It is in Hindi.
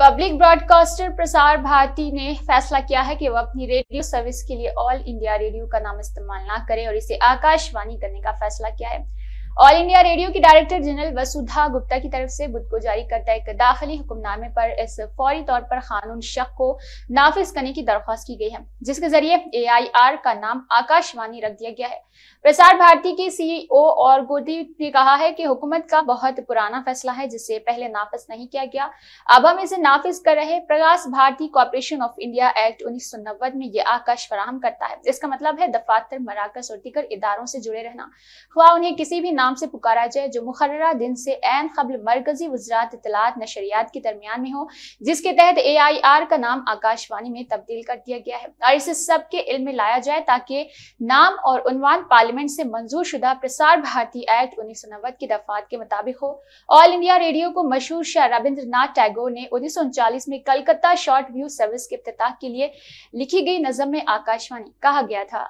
पब्लिक ब्रॉडकास्टर प्रसार भारती ने फैसला किया है कि वह अपनी रेडियो सर्विस के लिए ऑल इंडिया रेडियो का नाम इस्तेमाल ना करें और इसे आकाशवाणी करने का फैसला किया है ऑल इंडिया रेडियो की डायरेक्टर जनरल वसुधा गुप्ता की तरफ से बुध को जारी करता एक दाखिली हुक्मनामे पर इस फौरी तौर पर कानून शक को नाफिज करने की दरख्वास्त की गई है जिसके जरिए एआईआर का नाम आकाशवाणी रख दिया गया है प्रसार भारती के सीईओ e और गोदी ने कहा है कि हुकूमत का बहुत पुराना फैसला है जिसे पहले नाफिज नहीं किया गया अब हम इसे नाफिज कर रहे Prakash Bharati corporation of India act उन्नीस में ये आकाश फराहम करता है इसका मतलब है दफातर मराकस और दीगर इदारों से जुड़े रहना हुआ उन्हें किसी भी नाम से पुकारा जाए जो मुकर्रा दिन से एन कबल मरकजी वजरात इतलात नशरियात के दरमियान में हो जिसके तहत ए आई आर का नाम आकाशवाणी में तब्दील कर दिया गया है और इसे सब के इल्म में लाया जाए ताकि नाम और उनवान पार्लियामेंट से मंजूर शुदा प्रसार भारती एक्ट उन्नीस सौ नब्बे की दफात के मुताबिक हो ऑल इंडिया रेडियो को मशहूर शाह रविंद्र नाथ टैगोर ने उन्नीस सौ उनचालीस में कलकत्ता शॉर्ट व्यू सर्विस के अफ्ताह के लिए लिखी गई नजम में आकाशवाणी कहा गया था